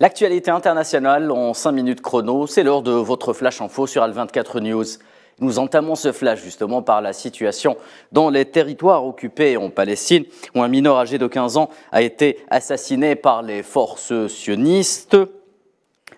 L'actualité internationale en 5 minutes chrono, c'est l'heure de votre flash info sur Al24 News. Nous entamons ce flash justement par la situation dans les territoires occupés en Palestine, où un mineur âgé de 15 ans a été assassiné par les forces sionistes.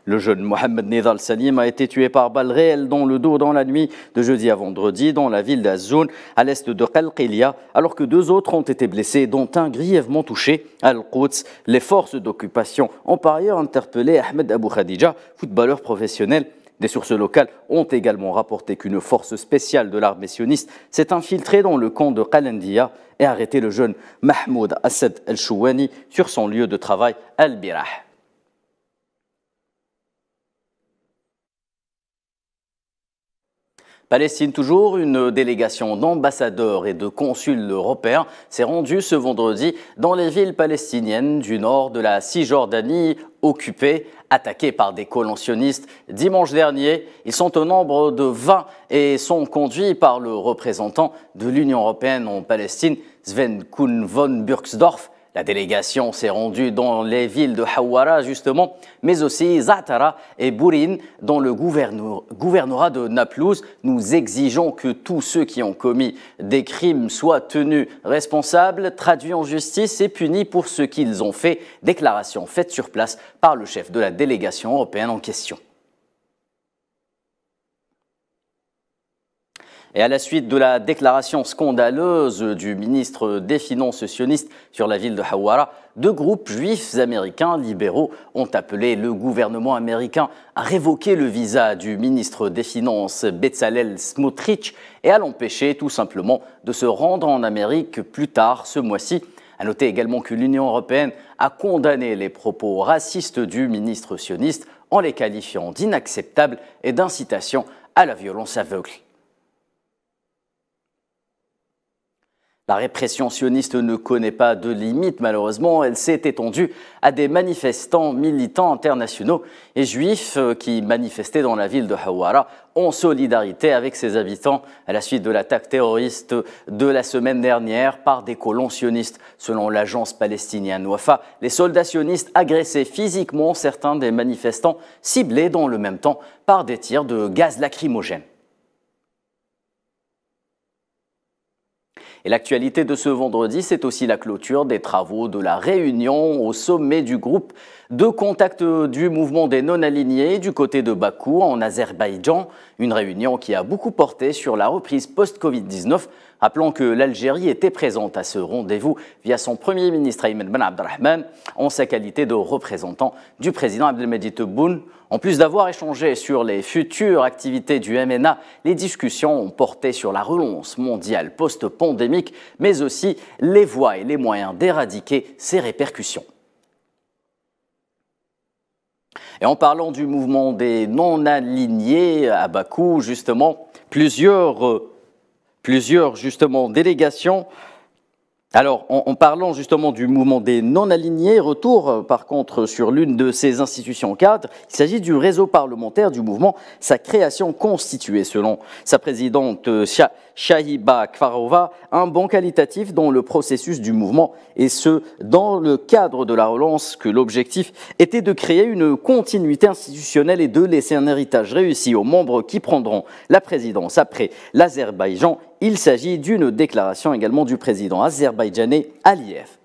Le jeune Mohamed Nidal Salim a été tué par balle réelle dans le dos dans la nuit de jeudi à vendredi dans la ville d'Azoun, à l'est de Qalqilia, alors que deux autres ont été blessés, dont un grièvement touché Al-Quds. Les forces d'occupation ont par ailleurs interpellé Ahmed Abou Khadija, footballeur professionnel des sources locales ont également rapporté qu'une force spéciale de l'armée sioniste s'est infiltrée dans le camp de Qalandia et arrêté le jeune Mahmoud Assad El-Chouani sur son lieu de travail Al-Birah. Palestine toujours, une délégation d'ambassadeurs et de consuls européens s'est rendue ce vendredi dans les villes palestiniennes du nord de la Cisjordanie occupée, attaquées par des colons sionistes dimanche dernier. Ils sont au nombre de 20 et sont conduits par le représentant de l'Union européenne en Palestine, Sven Kuhn von Burksdorf. La délégation s'est rendue dans les villes de Hawara, justement, mais aussi Zatara et Bourin, dans le gouvernorat de Naplouse. Nous exigeons que tous ceux qui ont commis des crimes soient tenus responsables, traduits en justice et punis pour ce qu'ils ont fait. Déclaration faite sur place par le chef de la délégation européenne en question. Et à la suite de la déclaration scandaleuse du ministre des Finances sioniste sur la ville de Hawara, deux groupes juifs américains libéraux ont appelé le gouvernement américain à révoquer le visa du ministre des Finances Bezalel Smotrich et à l'empêcher tout simplement de se rendre en Amérique plus tard ce mois-ci. À noter également que l'Union européenne a condamné les propos racistes du ministre sioniste en les qualifiant d'inacceptables et d'incitation à la violence aveugle. La répression sioniste ne connaît pas de limites, malheureusement. Elle s'est étendue à des manifestants militants internationaux et juifs euh, qui manifestaient dans la ville de Hawara en solidarité avec ses habitants à la suite de l'attaque terroriste de la semaine dernière par des colons sionistes. Selon l'agence palestinienne Wafa, les soldats sionistes agressaient physiquement certains des manifestants ciblés dans le même temps par des tirs de gaz lacrymogène. Et l'actualité de ce vendredi, c'est aussi la clôture des travaux de la réunion au sommet du groupe de contact du mouvement des non-alignés du côté de Bakou en Azerbaïdjan. Une réunion qui a beaucoup porté sur la reprise post-Covid-19, appelant que l'Algérie était présente à ce rendez-vous via son Premier ministre Ahmed Ben Abdelrahman en sa qualité de représentant du président Abdelmadjid Tebboune en plus d'avoir échangé sur les futures activités du MNA, les discussions ont porté sur la relance mondiale post-pandémique, mais aussi les voies et les moyens d'éradiquer ces répercussions. Et en parlant du mouvement des non-alignés à Bakou, justement, plusieurs, plusieurs justement, délégations alors, en, parlant justement du mouvement des non-alignés, retour euh, par contre sur l'une de ces institutions cadres, il s'agit du réseau parlementaire du mouvement, sa création constituée selon sa présidente euh, Shahiba Kvarova, un bon qualitatif dans le processus du mouvement, et ce, dans le cadre de la relance, que l'objectif était de créer une continuité institutionnelle et de laisser un héritage réussi aux membres qui prendront la présidence après l'Azerbaïdjan il s'agit d'une déclaration également du président azerbaïdjanais Aliyev.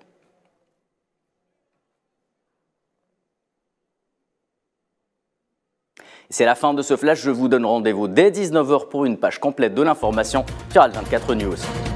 C'est la fin de ce flash, je vous donne rendez-vous dès 19h pour une page complète de l'information sur Al24 News.